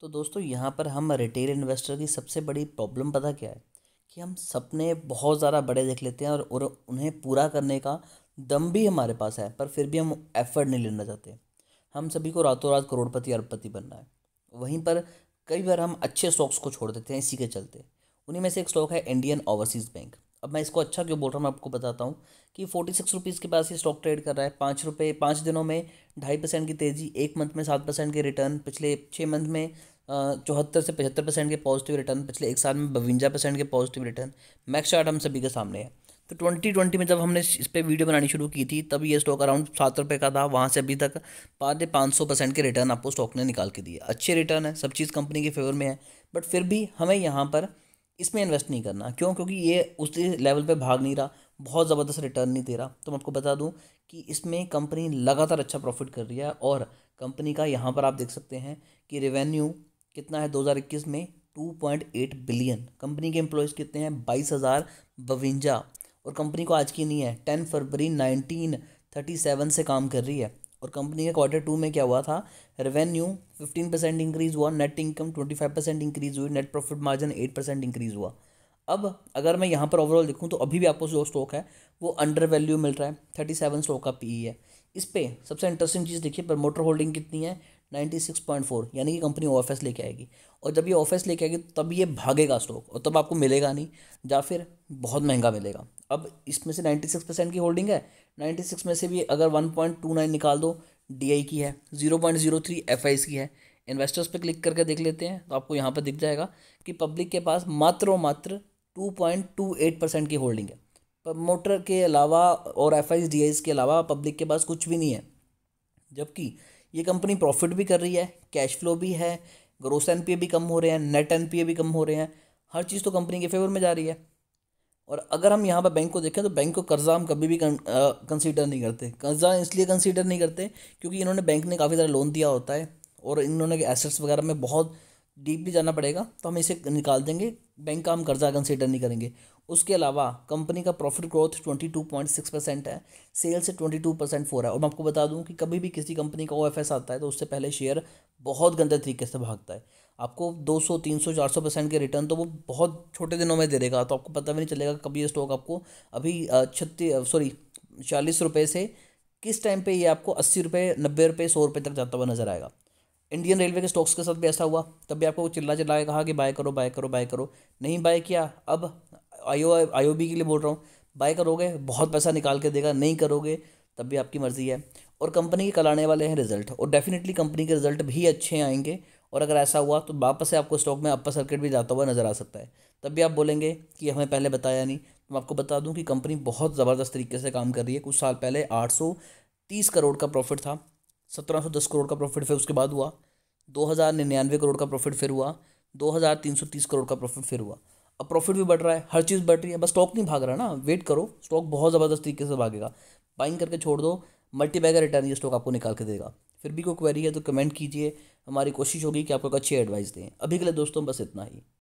तो दोस्तों यहाँ पर हम रिटेल इन्वेस्टर की सबसे बड़ी प्रॉब्लम पता क्या है कि हम सपने बहुत ज़्यादा बड़े देख लेते हैं और, उन्हें पूरा करने का दम भी हमारे पास है पर फिर भी हम एफर्ट नहीं लेना चाहते हम सभी को रातों रात करोड़पति अरबपति बनना है वहीं पर कई बार हम अच्छे स्टॉक्स को छोड़ देते हैं इसी के चलते उन्हीं में से एक स्टॉक है इंडियन ओवरसीज़ बैंक अब मैं इसको अच्छा क्यों बोल रहा हूँ मैं आपको बताता हूँ कि फोर्टी सिक्स रुपीज़ के पास ये स्टॉक ट्रेड कर रहा है पाँच रुपये पाँच दिनों में ढाई परसेंट की तेज़ी एक मंथ में सात परसेंट के रिटर्न पिछले छः मंथ में चौहत्तर से पचहत्तर परसेंट के पॉजिटिव रिटर्न पिछले एक साल में बवंजा परसेंट के पॉजिटिव रिटर्न मैक्स चार्ट हम सभी के सामने है तो ट्वेंटी ट्वेंटी में जब हमने इस पर वीडियो बनानी शुरू की थी तब ये स्टॉक अराउंड सात रुपये का था वहाँ से अभी तक पाँच पाँच सौ परसेंट के रिटर्न आपको स्टॉक ने निकाल के दिए अच्छे रिटर्न है सब चीज़ कंपनी के फेवर में है बट फिर भी हमें यहाँ पर इसमें इन्वेस्ट नहीं करना क्यों क्योंकि ये उस लेवल पे भाग नहीं रहा बहुत ज़बरदस्त रिटर्न नहीं दे रहा तो मैं आपको बता दूं कि इसमें कंपनी लगातार अच्छा प्रॉफिट कर रही है और कंपनी का यहाँ पर आप देख सकते हैं कि रेवेन्यू कितना है 2021 में 2.8 बिलियन कंपनी के एम्प्लॉयज़ कितने हैं बाईस हज़ार बवंजा और कंपनी को आज की नहीं है ten February nineteen thirty seven से काम कर रही है और कंपनी के क्वार्टर टू में क्या हुआ था रेवेन्यू फिफ्टीन परसेंट इंक्रीज हुआ net income twenty five percent increase हुई net profit margin eight percent increase हुआ अब अगर मैं यहाँ पर ओवरऑल देखूँ तो अभी भी आपको जो स्टॉक है वो अंडर वैल्यू मिल रहा है थर्टी सेवन स्टॉक का पी e है इस पर सबसे इंटरेस्टिंग चीज़ देखिए प्रमोटर होल्डिंग कितनी है नाइन्टी सिक्स पॉइंट फोर यानी कि कंपनी ऑफिस लेके आएगी और जब ये ऑफिस लेके आएगी तब ये भागेगा स्टॉक और तब आपको मिलेगा नहीं या फिर बहुत महंगा मिलेगा अब इसमें से नाइन्टी सिक्स परसेंट की होल्डिंग है नाइन्टी सिक्स में से भी अगर वन पॉइंट टू नाइन निकाल दो डी की है zero point zero three F I की है इन्वेस्टर्स पर क्लिक करके देख लेते हैं तो आपको यहाँ पर दिख जाएगा कि पब्लिक के पास मात्र और मात्र two point two eight percent की होल्डिंग है प्रमोटर के अलावा और एफ आई के अलावा पब्लिक के पास कुछ भी नहीं है जबकि ये कंपनी प्रॉफिट भी कर रही है कैश फ्लो भी है ग्रोस एन भी कम हो रहे हैं नेट एन भी कम हो रहे हैं हर चीज़ तो कंपनी के फेवर में जा रही है और अगर हम यहाँ पर बैंक को देखें तो बैंक को कर्ज़ा हम कभी भी कंसीडर नहीं करते कर्ज़ा इसलिए कंसीडर नहीं करते क्योंकि इन्होंने बैंक ने काफ़ी सारा लोन दिया होता है और इन्होंने एसेट्स वगैरह में बहुत डीपली जाना पड़ेगा तो हम इसे निकाल देंगे बैंक का हम कर्जा कंसिडर नहीं करेंगे उसके अलावा कंपनी का profit growth twenty two point six percent है सेल्स से ट्वेंटी टू परसेंट फोर है और मैं आपको बता दूं कि कभी भी किसी कंपनी का ओ एफ एस आता है तो उससे पहले शेयर बहुत गंदे तरीके से भागता है आपको दो सौ तीन सौ चार सौ परसेंट के रिटर्न तो वो बहुत छोटे दिनों में दे देगा तो आपको पता भी नहीं चलेगा कभी ये स्टॉक आपको अभी छत्तीस सॉरी चालीस रुपये से किस टाइम पे ये आपको अस्सी रुपये नब्बे रुपये सौ रुपये तक जाता हुआ नजर आएगा इंडियन रेलवे के स्टॉक्स के साथ भी ऐसा हुआ तब भी आपको वो चिल्ला चिल्ला के कहा कि बाय करो बाय करो बाय करो नहीं बाय किया अब आईओ बी के लिए बोल रहा हूँ बाय करोगे बहुत पैसा निकाल के देगा नहीं करोगे तब भी आपकी मर्ज़ी है और कंपनी के कल आने वाले हैं रिजल्ट और डेफिनेटली कंपनी के रिजल्ट भी अच्छे आएंगे और अगर ऐसा हुआ तो वापस से आपको स्टॉक में अपर सर्किट भी जाता हुआ नज़र आ सकता है तब भी आप बोलेंगे कि हमें पहले बताया नहीं तो मैं आपको बता दूं कि कंपनी बहुत ज़बरदस्त तरीके से काम कर रही है कुछ साल पहले 830 करोड़ का प्रॉफिट था सत्रह सौ दस करोड़ का प्रॉफिट फिर उसके बाद हुआ दो हज़ार निन्यानवे करोड़ का प्रॉफिट फिर हुआ दो हज़ार तीन सौ तीस करोड़ का प्रॉफिट फिर हुआ अब प्रॉफिट भी बढ़ रहा है हर चीज़ बढ़ रही है बस स्टॉक नहीं भाग रहा ना वेट करो स्टॉक बहुत ज़बरदस्त तरीके से भागेगा बाइंग करके छोड़ दो मल्टी बैगर रिटर्न ये स्टॉक आपको निकाल के देगा फिर भी कोई क्वेरी है तो कमेंट कीजिए हमारी कोशिश होगी कि आपको एक अच्छी एडवाइस दें अभी के लिए दोस्तों बस इतना ही